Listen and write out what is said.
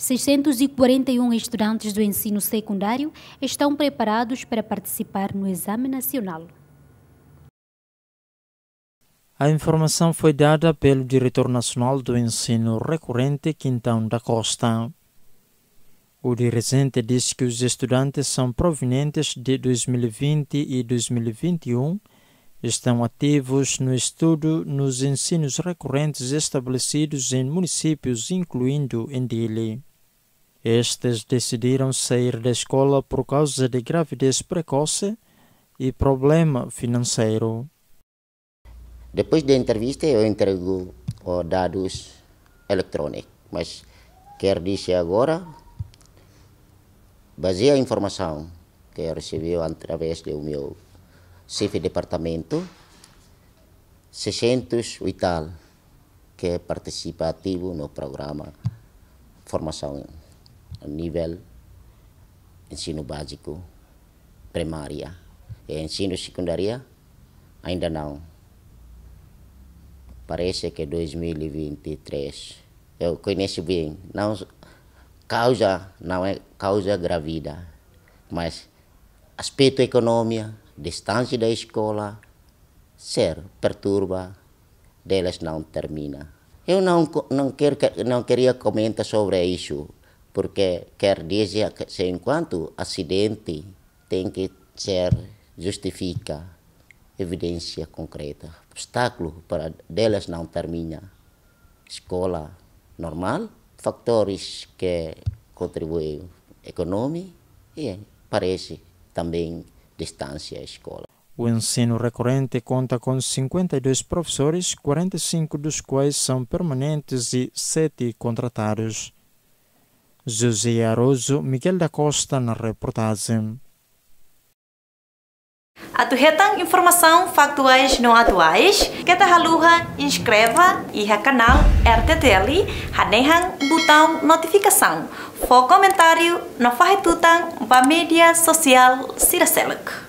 641 estudantes do ensino secundário estão preparados para participar no Exame Nacional. A informação foi dada pelo Diretor Nacional do Ensino Recorrente, Quintão da Costa. O dirigente disse que os estudantes são provenientes de 2020 e 2021 estão ativos no estudo nos ensinos recorrentes estabelecidos em municípios, incluindo Endile. Estes decidiram sair da escola por causa de gravidez precoce e problema financeiro. Depois da entrevista, eu entrego os dados eletrônicos, mas quer dizer agora, baseia a informação que eu recebi através do meu chefe de departamento, 600 e tal, que participa ativo no programa Formação nível ensino básico, primária e ensino secundária ainda não. Parece que 2023. Eu conheço bem, não causa não é causa gravida, mas aspecto econômico, distância da escola, ser perturba, delas não termina. Eu não não não queria comentar sobre isso, porque quer dizer que enquanto acidente tem que ser justifica evidência concreta. Obstáculo para delas não termina. Escola normal, fatores que contribuem econômico e parece também distância à escola. O ensino recorrente conta com 52 professores, 45 dos quais são permanentes e 7 contratados. José Arozo, Miguel da Costa na reportagem. Atuhetang informação factuais não atuais, kata haluha inscreva e canal RTTL, hanehang botão notificação, for comentário na farretutang ba mídia social Siraseluk.